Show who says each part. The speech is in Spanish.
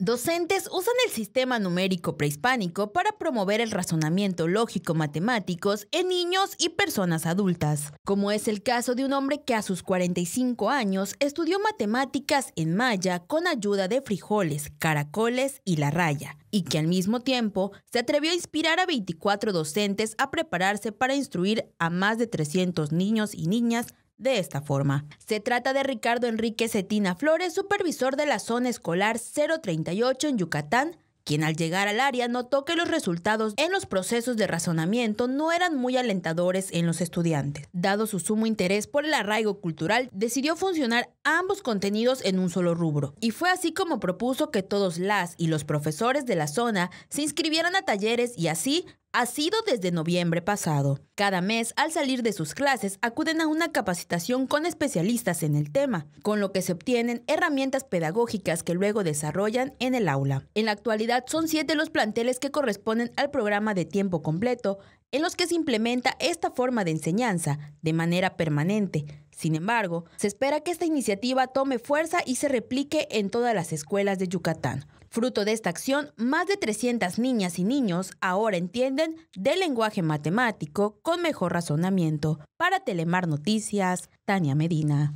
Speaker 1: Docentes usan el sistema numérico prehispánico para promover el razonamiento lógico-matemáticos en niños y personas adultas, como es el caso de un hombre que a sus 45 años estudió matemáticas en maya con ayuda de frijoles, caracoles y la raya, y que al mismo tiempo se atrevió a inspirar a 24 docentes a prepararse para instruir a más de 300 niños y niñas de esta forma. Se trata de Ricardo Enrique Cetina Flores, supervisor de la zona escolar 038 en Yucatán, quien al llegar al área notó que los resultados en los procesos de razonamiento no eran muy alentadores en los estudiantes. Dado su sumo interés por el arraigo cultural, decidió funcionar ambos contenidos en un solo rubro, y fue así como propuso que todos las y los profesores de la zona se inscribieran a talleres y así ha sido desde noviembre pasado. Cada mes, al salir de sus clases, acuden a una capacitación con especialistas en el tema, con lo que se obtienen herramientas pedagógicas que luego desarrollan en el aula. En la actualidad son siete los planteles que corresponden al programa de tiempo completo, en los que se implementa esta forma de enseñanza de manera permanente sin embargo, se espera que esta iniciativa tome fuerza y se replique en todas las escuelas de Yucatán. Fruto de esta acción, más de 300 niñas y niños ahora entienden del lenguaje matemático con mejor razonamiento. Para Telemar Noticias, Tania Medina.